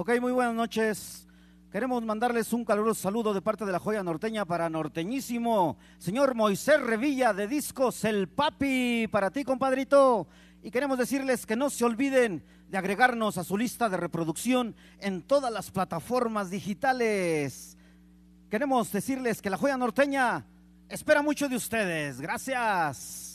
Ok, muy buenas noches. Queremos mandarles un caluroso saludo de parte de la joya norteña para Norteñísimo, señor Moisés Revilla de Discos El Papi, para ti, compadrito. Y queremos decirles que no se olviden de agregarnos a su lista de reproducción en todas las plataformas digitales. Queremos decirles que la joya norteña espera mucho de ustedes. Gracias.